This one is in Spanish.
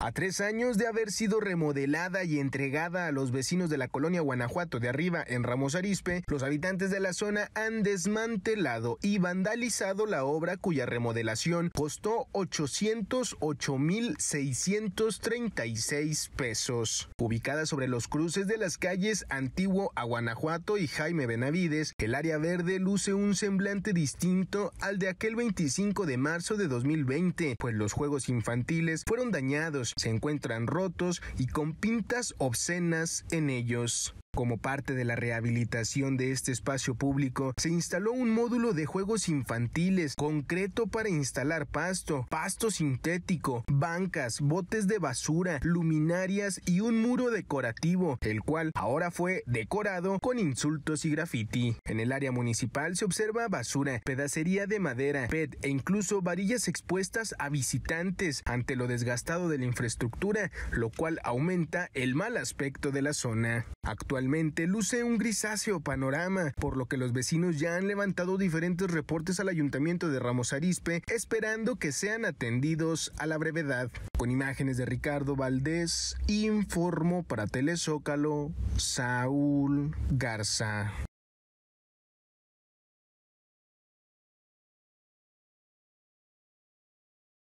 A tres años de haber sido remodelada y entregada a los vecinos de la colonia Guanajuato de arriba en Ramos Arispe, los habitantes de la zona han desmantelado y vandalizado la obra cuya remodelación costó 808.636 pesos. Ubicada sobre los cruces de las calles Antiguo a Guanajuato y Jaime Benavides, el área verde luce un semblante distinto al de aquel 25 de marzo de 2020, pues los juegos infantiles fueron dañados se encuentran rotos y con pintas obscenas en ellos. Como parte de la rehabilitación de este espacio público, se instaló un módulo de juegos infantiles, concreto para instalar pasto, pasto sintético, bancas, botes de basura, luminarias y un muro decorativo, el cual ahora fue decorado con insultos y graffiti. En el área municipal se observa basura, pedacería de madera, PET e incluso varillas expuestas a visitantes ante lo desgastado de la infraestructura, lo cual aumenta el mal aspecto de la zona. Actualmente luce un grisáceo panorama, por lo que los vecinos ya han levantado diferentes reportes al ayuntamiento de Ramos Arispe, esperando que sean atendidos a la brevedad. Con imágenes de Ricardo Valdés, Informo para Telezócalo Saúl Garza.